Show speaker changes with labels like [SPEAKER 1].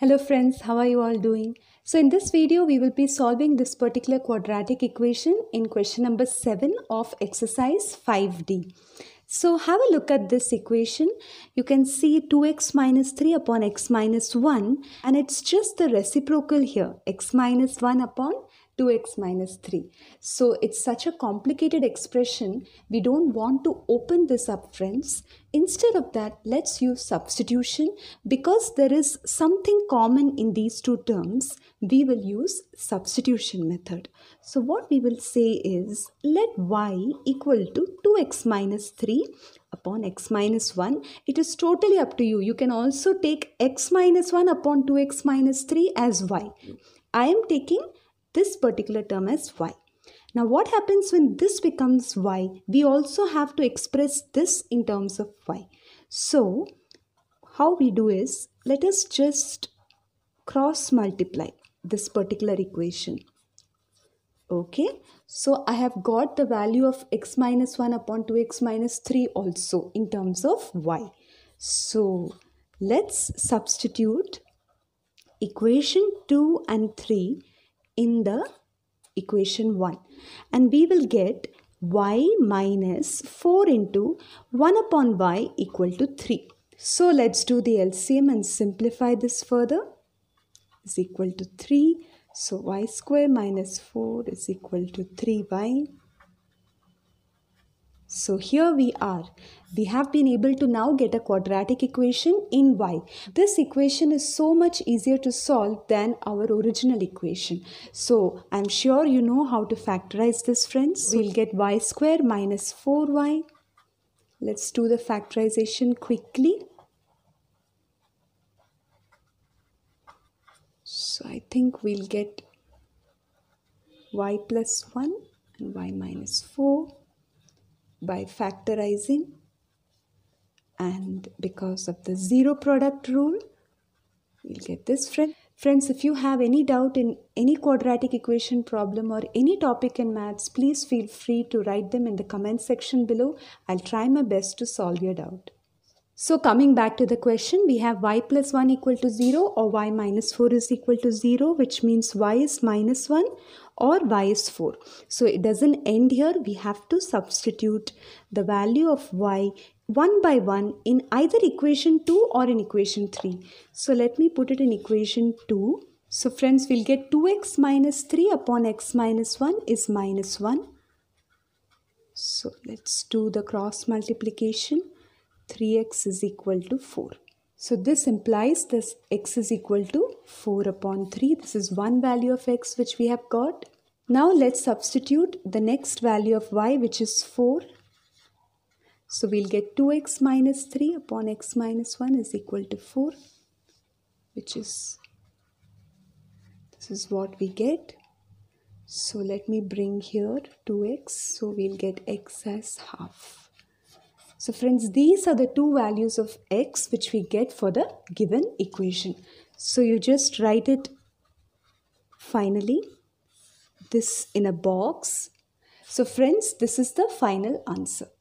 [SPEAKER 1] Hello friends, how are you all doing? So in this video, we will be solving this particular quadratic equation in question number 7 of exercise 5D. So have a look at this equation. You can see 2x minus 3 upon x minus 1 and it's just the reciprocal here, x minus 1 upon 2x minus 3. So it's such a complicated expression. We don't want to open this up, friends. Instead of that, let's use substitution. Because there is something common in these two terms, we will use substitution method. So what we will say is, let y equal to 2x minus 3 upon x minus 1. It is totally up to you. You can also take x minus 1 upon 2x minus 3 as y. I am taking this particular term as y. Now, what happens when this becomes y? We also have to express this in terms of y. So, how we do is, let us just cross multiply this particular equation. Okay, so I have got the value of x minus 1 upon 2x minus 3 also in terms of y. So, let's substitute equation 2 and 3 in the equation 1 and we will get y minus 4 into 1 upon y equal to 3. So let's do the LCM and simplify this further is equal to 3. So y square minus 4 is equal to 3y so here we are. We have been able to now get a quadratic equation in y. This equation is so much easier to solve than our original equation. So I'm sure you know how to factorize this friends. We'll get y square minus 4y. Let's do the factorization quickly. So I think we'll get y plus 1 and y minus 4 by factorizing and because of the zero product rule we'll get this friend friends if you have any doubt in any quadratic equation problem or any topic in maths please feel free to write them in the comment section below i'll try my best to solve your doubt so coming back to the question, we have y plus 1 equal to 0 or y minus 4 is equal to 0 which means y is minus 1 or y is 4. So it doesn't end here. We have to substitute the value of y 1 by 1 in either equation 2 or in equation 3. So let me put it in equation 2. So friends, we'll get 2x minus 3 upon x minus 1 is minus 1. So let's do the cross multiplication. 3x is equal to 4. So this implies this x is equal to 4 upon 3. This is one value of x which we have got. Now let's substitute the next value of y which is 4. So we'll get 2x minus 3 upon x minus 1 is equal to 4 which is this is what we get. So let me bring here 2x so we'll get x as half. So friends, these are the two values of x which we get for the given equation. So you just write it finally, this in a box. So friends, this is the final answer.